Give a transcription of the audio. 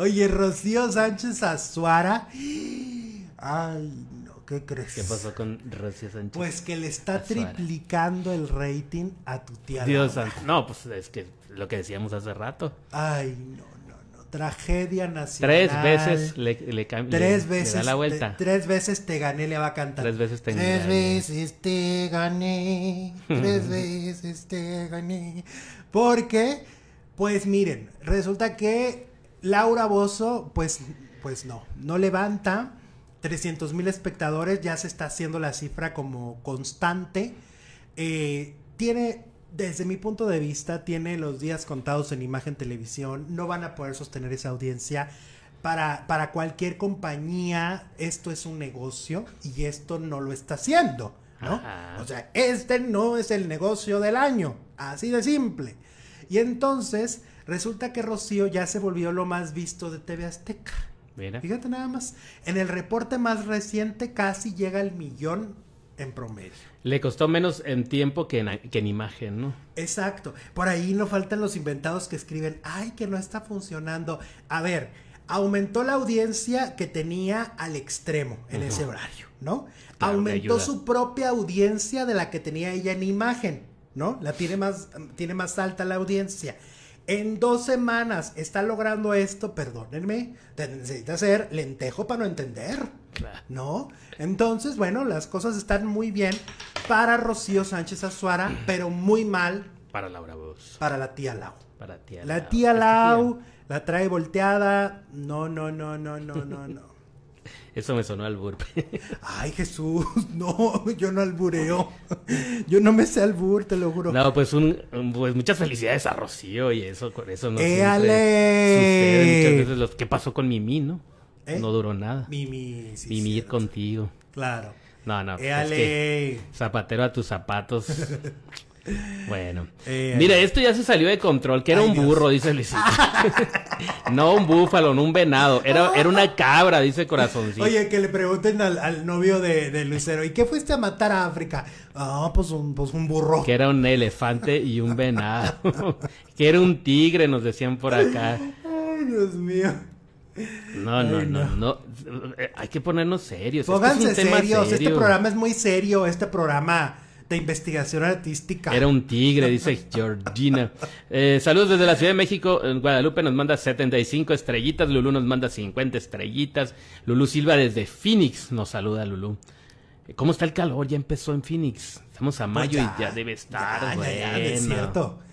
Oye, Rocío Sánchez Azuara. Ay, no, ¿qué crees? ¿Qué pasó con Rocío Sánchez? Pues que le está triplicando el rating a tu tía. Dios santo. No, pues es que lo que decíamos hace rato. Ay, no, no, no. Tragedia nacional. Tres veces le, le Tres veces. la vuelta. tres veces te gané, le va a cantar. Tres veces te gané. Tres veces te gané. Tres veces te gané. Porque, pues miren, resulta que Laura Bozo, pues, pues no, no levanta 300 mil espectadores, ya se está haciendo la cifra como constante. Eh, tiene, desde mi punto de vista, tiene los días contados en imagen televisión, no van a poder sostener esa audiencia. Para, para cualquier compañía, esto es un negocio y esto no lo está haciendo, ¿no? O sea, este no es el negocio del año, así de simple. Y entonces, Resulta que Rocío ya se volvió lo más visto de TV Azteca. Fíjate nada más. En el reporte más reciente casi llega al millón en promedio. Le costó menos en tiempo que en, imagen, ¿no? Exacto. Por ahí no faltan los inventados que escriben, ay, que no está funcionando. A ver, aumentó la audiencia que tenía al extremo en ese horario, ¿no? aumentó su propia audiencia de la que tenía ella en imagen, ¿no? La tiene más, tiene más alta la audiencia. En dos semanas está logrando esto, perdónenme, te necesita hacer lentejo para no entender. ¿No? Entonces, bueno, las cosas están muy bien para Rocío Sánchez Azuara, mm. pero muy mal. Para Laura Voz. Para la tía Lau. Para tía la tía Lau la trae volteada. No, no, no, no, no, no, no. Eso me sonó al burpe. Ay, Jesús, no, yo no albureo. Yo no me sé albur, te lo juro. No, pues un pues muchas felicidades a Rocío y eso con eso no ¡Éale! muchas qué pasó con Mimi, ¿no? ¿Eh? No duró nada. Mimi, sí, Mimi ir contigo. Claro. No, no, pues zapatero a tus zapatos. Bueno. mire, eh, Mira, esto ya se salió de control, que era un burro, dice Luisito. no un búfalo, no un venado. Era, era una cabra, dice Corazoncito. Oye, que le pregunten al, novio de, Lucero, ¿y qué fuiste a matar a África? Ah, pues un, pues un burro. Que era un elefante y un venado. que era un tigre, nos decían por acá. Ay, Dios mío. No, no, no, no, eh, Hay que ponernos serios. Pónganse serios. Este programa es muy serio. Este programa de investigación artística. Era un tigre, dice Georgina. Eh, saludos desde la Ciudad de México. Guadalupe nos manda 75 estrellitas. Lulú nos manda 50 estrellitas. Lulú Silva desde Phoenix nos saluda, Lulú. Eh, ¿Cómo está el calor? Ya empezó en Phoenix. Estamos a mayo y ya debe estar. Ya, es cierto.